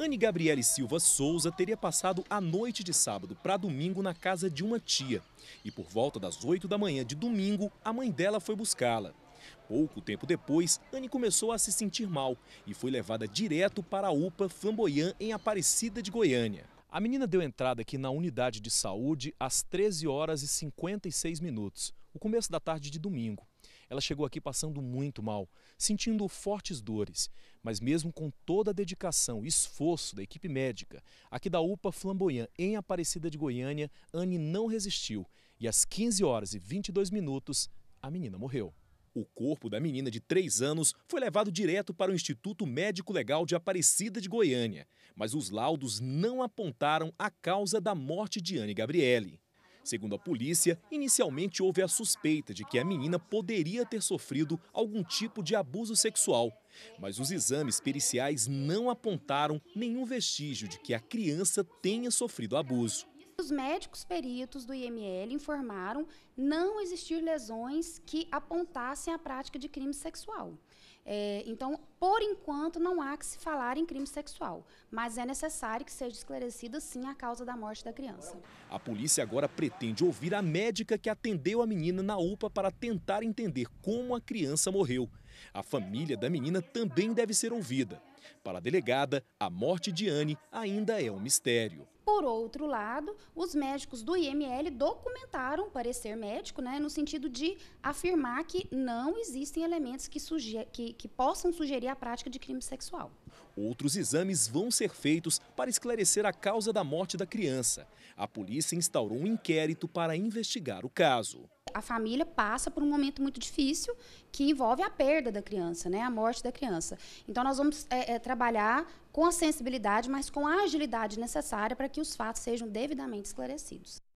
Anne Gabriele Silva Souza teria passado a noite de sábado para domingo na casa de uma tia. E por volta das 8 da manhã de domingo, a mãe dela foi buscá-la. Pouco tempo depois, Anne começou a se sentir mal e foi levada direto para a UPA Flamboyant em Aparecida de Goiânia. A menina deu entrada aqui na unidade de saúde às 13 horas e 56 minutos o começo da tarde de domingo. Ela chegou aqui passando muito mal, sentindo fortes dores, mas mesmo com toda a dedicação e esforço da equipe médica, aqui da UPA Flamboyant, em Aparecida de Goiânia, Anne não resistiu e às 15 horas e 22 minutos, a menina morreu. O corpo da menina de 3 anos foi levado direto para o Instituto Médico Legal de Aparecida de Goiânia, mas os laudos não apontaram a causa da morte de Anne Gabriele. Segundo a polícia, inicialmente houve a suspeita de que a menina poderia ter sofrido algum tipo de abuso sexual. Mas os exames periciais não apontaram nenhum vestígio de que a criança tenha sofrido abuso os médicos peritos do IML informaram não existir lesões que apontassem a prática de crime sexual. É, então, por enquanto, não há que se falar em crime sexual, mas é necessário que seja esclarecida sim a causa da morte da criança. A polícia agora pretende ouvir a médica que atendeu a menina na UPA para tentar entender como a criança morreu. A família da menina também deve ser ouvida. Para a delegada, a morte de Anne ainda é um mistério. Por outro lado, os médicos do IML documentaram parecer médico, né, no sentido de afirmar que não existem elementos que, suger, que, que possam sugerir a prática de crime sexual. Outros exames vão ser feitos para esclarecer a causa da morte da criança. A polícia instaurou um inquérito para investigar o caso a família passa por um momento muito difícil que envolve a perda da criança, né, a morte da criança. Então, nós vamos é, é, trabalhar com a sensibilidade, mas com a agilidade necessária para que os fatos sejam devidamente esclarecidos.